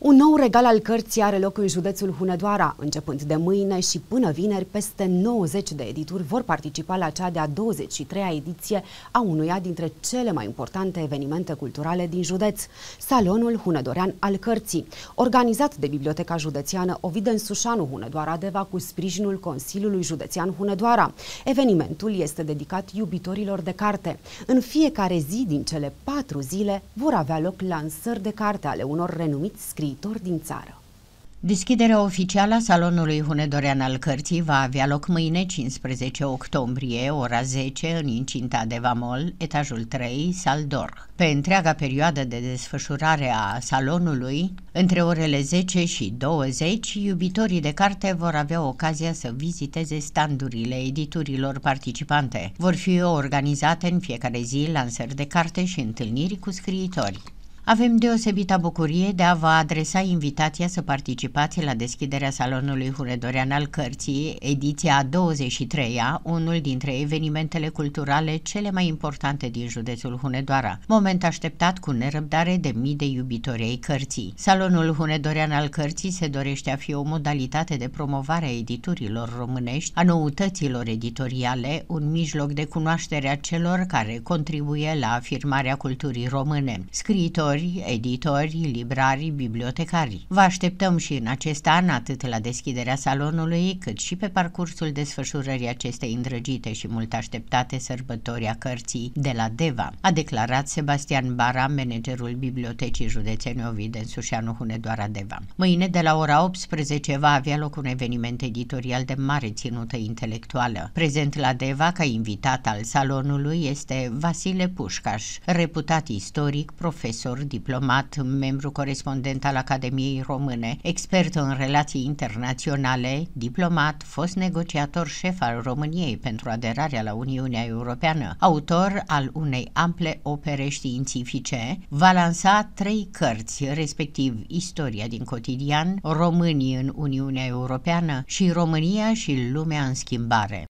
Un nou regal al cărții are loc în județul Hunedoara. Începând de mâine și până vineri, peste 90 de edituri vor participa la cea de-a 23-a ediție a unuia dintre cele mai importante evenimente culturale din județ, Salonul Hunedorean al Cărții, organizat de Biblioteca Județeană Oviden Sușanu Hunedoara Deva cu sprijinul Consiliului Județean Hunedoara. Evenimentul este dedicat iubitorilor de carte. În fiecare zi din cele patru zile vor avea loc lansări de carte ale unor renumiți scriitori viitor din țară. Deschiderea oficială a Salonului Hunedorean al Cărții va avea loc mâine 15 octombrie, ora 10, în incinta de Vamol, etajul 3, Saldor. Pe întreaga perioadă de desfășurare a salonului, între orele 10 și 20, iubitorii de carte vor avea ocazia să viziteze standurile editurilor participante. Vor fi organizate în fiecare zi lansări de carte și întâlniri cu scriitori. Avem deosebita bucurie de a vă adresa invitația să participați la deschiderea Salonului Huredorean al Cărții, ediția a 23-a, unul dintre evenimentele culturale cele mai importante din județul Hunedoara, moment așteptat cu nerăbdare de mii de iubitori ai cărții. Salonul Hunedorean al Cărții se dorește a fi o modalitate de promovare a editurilor românești, a noutăților editoriale, un mijloc de cunoaștere a celor care contribuie la afirmarea culturii române. Scriitori scriitori, editori, librarii, bibliotecari. Vă așteptăm și în acest an atât la deschiderea salonului, cât și pe parcursul desfășurării acestei îndrăgite și mult așteptate sărbători a cărții de la Deva, a declarat Sebastian Bara, managerul Bibliotecii Județene Ovid în Sușanu Hunedoara Deva. Mâine de la ora 18 va avea loc un eveniment editorial de mare ținută intelectuală. Prezent la Deva ca invitat al salonului este Vasile Pușcaș, reputat istoric, profesor, diplomat, membru corespondent al Academiei Române, expert în relații internaționale, diplomat, fost negociator șef al României pentru aderarea la Uniunea Europeană, autor al unei ample opere științifice, va lansa trei cărți, respectiv Istoria din cotidian, Românii în Uniunea Europeană și România și lumea în schimbare.